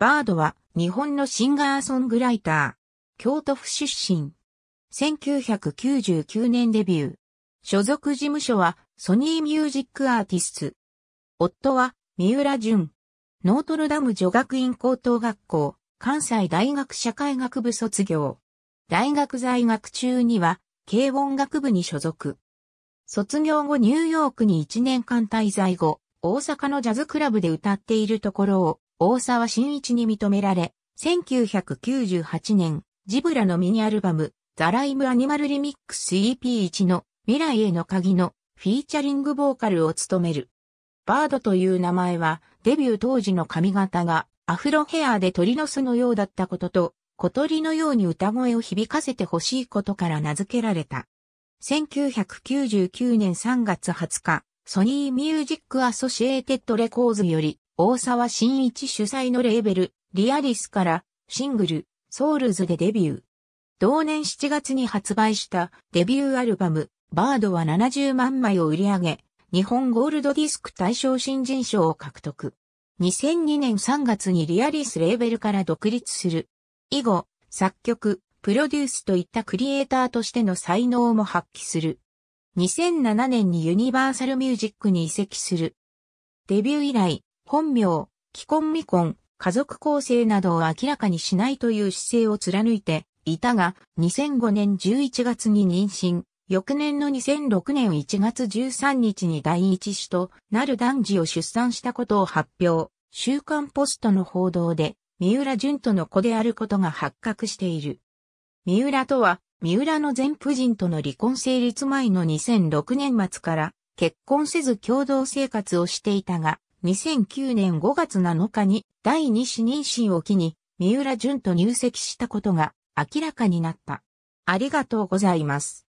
バードは日本のシンガーソングライター、京都府出身。1999年デビュー。所属事務所はソニーミュージックアーティスト。夫は三浦淳。ノートルダム女学院高等学校、関西大学社会学部卒業。大学在学中には、軽音楽部に所属。卒業後ニューヨークに1年間滞在後、大阪のジャズクラブで歌っているところを、大沢慎一に認められ、1998年、ジブラのミニアルバム、ザライムアニマルリミックス EP1 の未来への鍵のフィーチャリングボーカルを務める。バードという名前はデビュー当時の髪型がアフロヘアで鳥の巣のようだったことと小鳥のように歌声を響かせてほしいことから名付けられた。1999年3月20日、ソニーミュージックアソシエーテッドレコーズより大沢慎一主催のレーベル、リアリスからシングル、ソウルズでデビュー。同年7月に発売したデビューアルバム、バードは70万枚を売り上げ、日本ゴールドディスク大賞新人賞を獲得。2002年3月にリアリスレーベルから独立する。以後、作曲、プロデュースといったクリエイターとしての才能も発揮する。2007年にユニバーサルミュージックに移籍する。デビュー以来、本名、既婚未婚、家族構成などを明らかにしないという姿勢を貫いていたが、2005年11月に妊娠、翌年の2006年1月13日に第一子となる男児を出産したことを発表、週刊ポストの報道で、三浦淳との子であることが発覚している。三浦とは、三浦の前夫人との離婚成立前の2006年末から結婚せず共同生活をしていたが、2009年5月7日に第2子妊娠を機に、三浦淳と入籍したことが明らかになった。ありがとうございます。